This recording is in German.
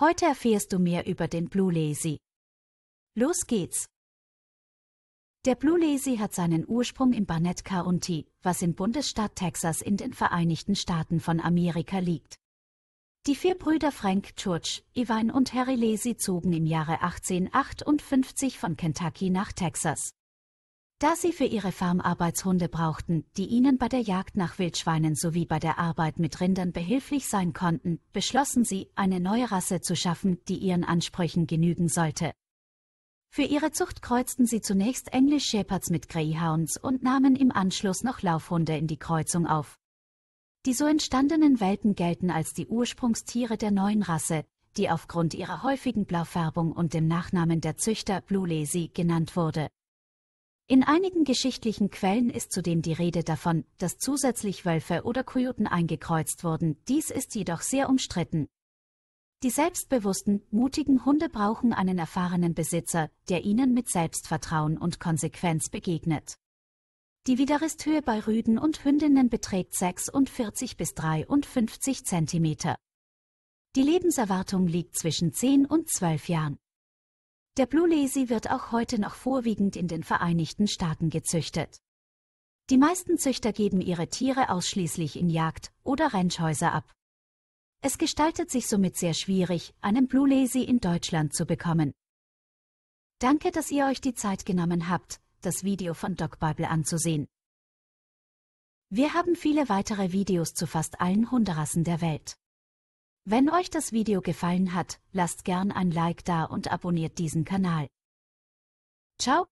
Heute erfährst du mehr über den Blue Lazy. Los geht's! Der Blue Lazy hat seinen Ursprung im Barnett County, was im Bundesstaat Texas in den Vereinigten Staaten von Amerika liegt. Die vier Brüder Frank, George, Ivan und Harry Lazy zogen im Jahre 1858 von Kentucky nach Texas da sie für ihre Farm Arbeitshunde brauchten, die ihnen bei der Jagd nach Wildschweinen sowie bei der Arbeit mit Rindern behilflich sein konnten, beschlossen sie, eine neue Rasse zu schaffen, die ihren Ansprüchen genügen sollte. Für ihre Zucht kreuzten sie zunächst English Shepherds mit Greyhounds und nahmen im Anschluss noch Laufhunde in die Kreuzung auf. Die so entstandenen Welten gelten als die Ursprungstiere der neuen Rasse, die aufgrund ihrer häufigen Blaufärbung und dem Nachnamen der Züchter Blue Lazy genannt wurde. In einigen geschichtlichen Quellen ist zudem die Rede davon, dass zusätzlich Wölfe oder Kojoten eingekreuzt wurden, dies ist jedoch sehr umstritten. Die selbstbewussten, mutigen Hunde brauchen einen erfahrenen Besitzer, der ihnen mit Selbstvertrauen und Konsequenz begegnet. Die Widerristhöhe bei Rüden und Hündinnen beträgt 46 bis 53 cm. Die Lebenserwartung liegt zwischen 10 und 12 Jahren. Der Blue Lazy wird auch heute noch vorwiegend in den Vereinigten Staaten gezüchtet. Die meisten Züchter geben ihre Tiere ausschließlich in Jagd- oder Ranchhäuser ab. Es gestaltet sich somit sehr schwierig, einen Blue Lazy in Deutschland zu bekommen. Danke, dass ihr euch die Zeit genommen habt, das Video von Doc Bible anzusehen. Wir haben viele weitere Videos zu fast allen Hunderassen der Welt. Wenn euch das Video gefallen hat, lasst gern ein Like da und abonniert diesen Kanal. Ciao!